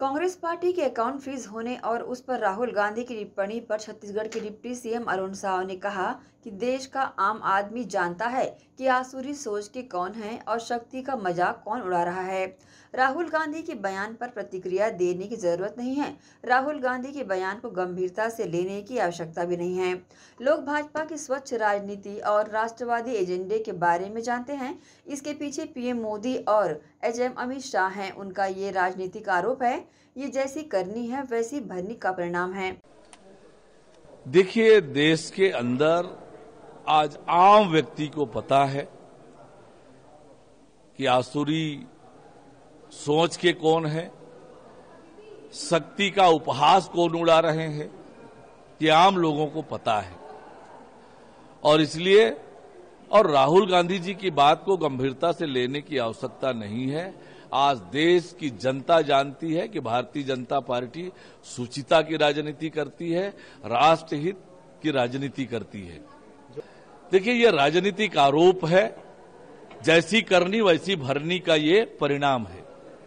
Congress party के account freeze होने और उस पर राहुल गांधी की टिप्पणी पर छत्तीसगढ़ के डिप्टी सीएम अरुण साव ने कहा कि देश का आम आदमी जानता है कि आसुरी सोच के कौन हैं और शक्ति का मजाक कौन उड़ा रहा है राहुल गांधी के बयान पर प्रतिक्रिया देने की जरूरत नहीं है राहुल गांधी के बयान को गंभीरता से लेने की आवश्यकता भी नहीं है लोग भाजपा की स्वच्छ राजनीति और राष्ट्रवादी एजेंडे के बारे में जानते हैं इसके पीछे पीएम मोदी और एच अमित शाह हैं उनका ये राजनीतिक आरोप है ये जैसी करनी है वैसी भरनी का परिणाम है देखिए देश के अंदर आज आम व्यक्ति को पता है कि आसुरी सोच के कौन है शक्ति का उपहास कौन उड़ा रहे हैं ये आम लोगों को पता है और इसलिए और राहुल गांधी जी की बात को गंभीरता से लेने की आवश्यकता नहीं है आज देश की जनता जानती है कि भारतीय जनता पार्टी सुचिता की राजनीति करती है राष्ट्रहित की राजनीति करती है देखिए ये राजनीतिक आरोप है जैसी करनी वैसी भरनी का ये परिणाम है